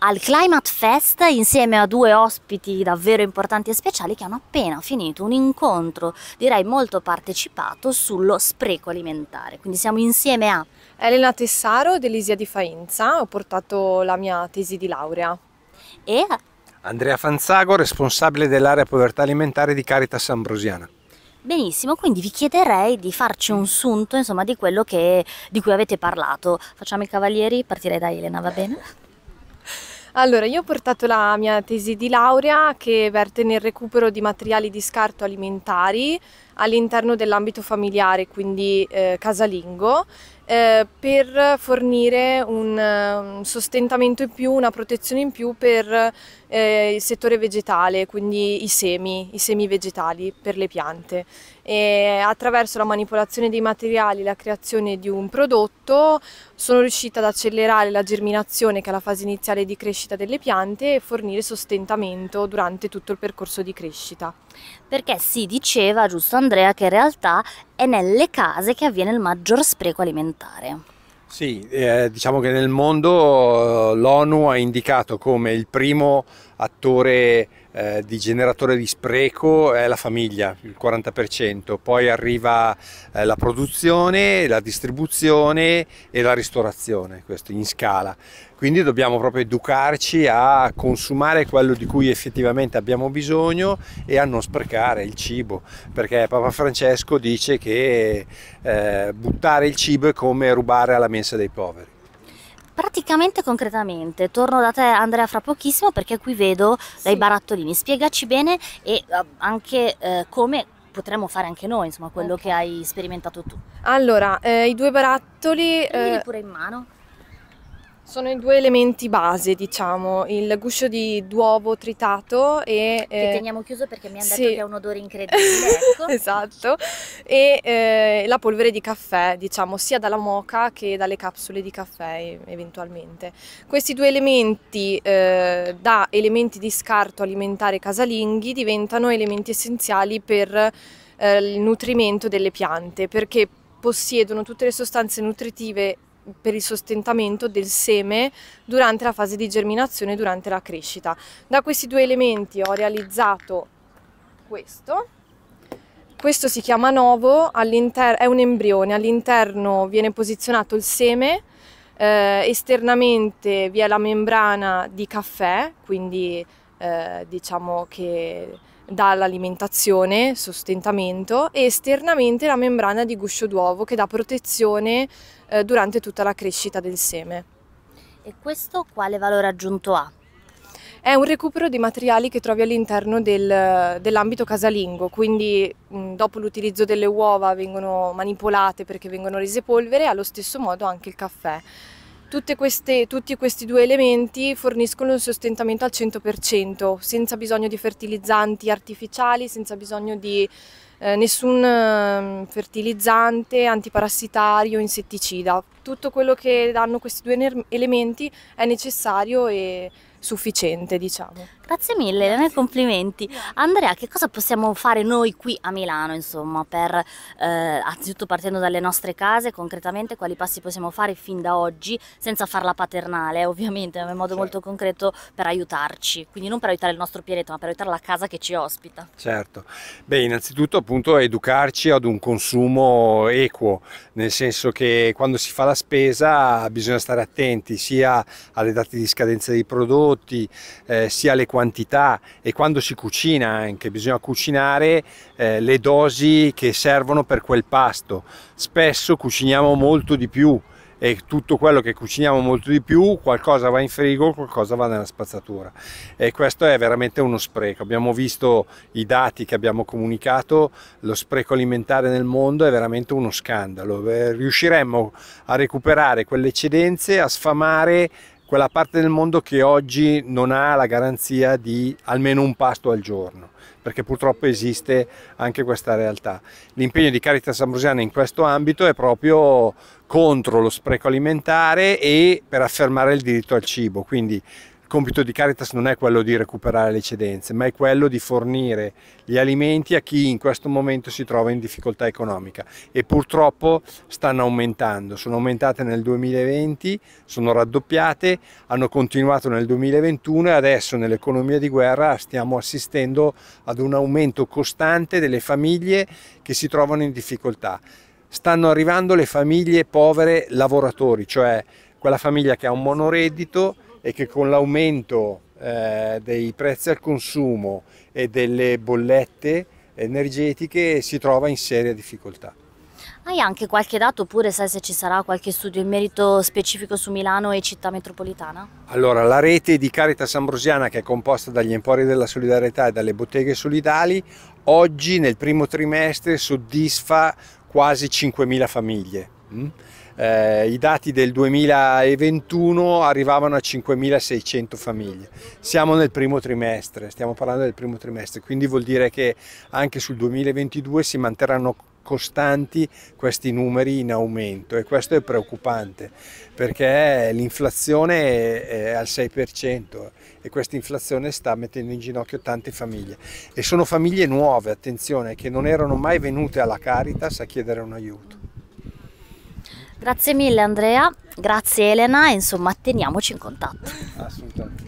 al Climate Fest insieme a due ospiti davvero importanti e speciali che hanno appena finito un incontro direi molto partecipato sullo spreco alimentare. Quindi siamo insieme a Elena Tessaro dell'Isia di Faenza, ho portato la mia tesi di laurea. E Andrea Fanzago, responsabile dell'area povertà alimentare di Caritas Ambrosiana. Benissimo, quindi vi chiederei di farci un sunto insomma, di quello che, di cui avete parlato. Facciamo i cavalieri, partirei da Elena, va bene? Allora, io ho portato la mia tesi di laurea che verte nel recupero di materiali di scarto alimentari all'interno dell'ambito familiare, quindi eh, casalingo, eh, per fornire un, eh, un, sostentamento in più, una protezione in più per eh, il settore vegetale, quindi i semi, i semi vegetali per le piante. E attraverso la manipolazione dei materiali, la creazione di un prodotto, sono riuscita ad accelerare la germinazione, che è la fase iniziale di crescita delle piante, e fornire sostentamento durante tutto il percorso di crescita perché si diceva, giusto Andrea, che in realtà è nelle case che avviene il maggior spreco alimentare. Sì, eh, diciamo che nel mondo eh, l'ONU ha indicato come il primo attore eh, di generatore di spreco è la famiglia, il 40%, poi arriva eh, la produzione, la distribuzione e la ristorazione, questo in scala. Quindi dobbiamo proprio educarci a consumare quello di cui effettivamente abbiamo bisogno e a non sprecare il cibo, perché Papa Francesco dice che eh, buttare il cibo è come rubare alla mensa dei poveri praticamente concretamente, torno da te Andrea fra pochissimo perché qui vedo sì. dei barattolini, spiegaci bene e eh, anche uh, come potremmo fare anche noi, insomma, quello okay. che hai sperimentato tu. Allora, eh, i due barattoli... Prendili eh, pure in mano. Sono i due elementi base, diciamo, il guscio di d'uovo tritato e... Che eh, teniamo chiuso perché mi hanno sì. detto che ha un odore incredibile, ecco. esatto, e eh, la polvere di caffè, diciamo, sia dalla moca che dalle capsule di caffè eventualmente. Questi due elementi eh, da elementi di scarto alimentare casalinghi diventano elementi essenziali per eh, il nutrimento delle piante, perché possiedono tutte le sostanze nutritive per il sostentamento del seme durante la fase di germinazione, durante la crescita. Da questi due elementi ho realizzato questo. Questo si chiama novo, è un embrione, all'interno viene posizionato il seme, eh, esternamente vi è la membrana di caffè, quindi eh, diciamo che dall'alimentazione, sostentamento e esternamente la membrana di guscio d'uovo che dà protezione eh, durante tutta la crescita del seme. E questo quale valore aggiunto ha? È un recupero dei materiali che trovi all'interno del, dell'ambito casalingo, quindi mh, dopo l'utilizzo delle uova vengono manipolate perché vengono rese polvere, allo stesso modo anche il caffè queste, tutti questi due elementi forniscono un sostentamento al 100%, senza bisogno di fertilizzanti artificiali, senza bisogno di eh, nessun ehm, fertilizzante, antiparassitario, insetticida. Tutto quello che danno questi due elementi è necessario e sufficiente, diciamo. Grazie mille, Grazie. complimenti. Andrea, che cosa possiamo fare noi qui a Milano, insomma, per eh, anzitutto partendo dalle nostre case, concretamente quali passi possiamo fare fin da oggi, senza farla paternale, eh, ovviamente, in modo certo. molto concreto per aiutarci, quindi non per aiutare il nostro pianeta, ma per aiutare la casa che ci ospita. Certo. Beh, innanzitutto appunto educarci ad un consumo equo, nel senso che quando si fa la spesa bisogna stare attenti sia alle date di scadenza dei prodotti, prodotti, eh, sia le quantità e quando si cucina anche bisogna cucinare eh, le dosi che servono per quel pasto. Spesso cuciniamo molto di più e tutto quello che cuciniamo molto di più, qualcosa va in frigo, qualcosa va nella spazzatura e questo è veramente uno spreco. Abbiamo visto i dati che abbiamo comunicato, lo spreco alimentare nel mondo è veramente uno scandalo. Eh, riusciremmo a recuperare quelle eccedenze, a sfamare quella parte del mondo che oggi non ha la garanzia di almeno un pasto al giorno, perché purtroppo esiste anche questa realtà. L'impegno di Caritas Ambrosiana in questo ambito è proprio contro lo spreco alimentare e per affermare il diritto al cibo, quindi il compito di Caritas non è quello di recuperare le eccedenze, ma è quello di fornire gli alimenti a chi in questo momento si trova in difficoltà economica e purtroppo stanno aumentando, sono aumentate nel 2020, sono raddoppiate, hanno continuato nel 2021 e adesso nell'economia di guerra stiamo assistendo ad un aumento costante delle famiglie che si trovano in difficoltà. Stanno arrivando le famiglie povere lavoratori, cioè quella famiglia che ha un monoreddito, e che con l'aumento eh, dei prezzi al consumo e delle bollette energetiche si trova in seria difficoltà. Hai anche qualche dato oppure sai se ci sarà qualche studio in merito specifico su Milano e città metropolitana? Allora, la rete di Caritas Ambrosiana che è composta dagli Empori della Solidarietà e dalle Botteghe Solidali oggi nel primo trimestre soddisfa quasi 5.000 famiglie. Mm? Eh, I dati del 2021 arrivavano a 5.600 famiglie. Siamo nel primo trimestre, stiamo parlando del primo trimestre, quindi vuol dire che anche sul 2022 si manterranno costanti questi numeri in aumento e questo è preoccupante perché l'inflazione è, al 6% e questa inflazione sta mettendo in ginocchio tante famiglie e sono famiglie nuove, attenzione, che non erano mai venute alla Caritas a chiedere un aiuto. Grazie mille Andrea, grazie Elena, insomma teniamoci in contatto. Assolutamente.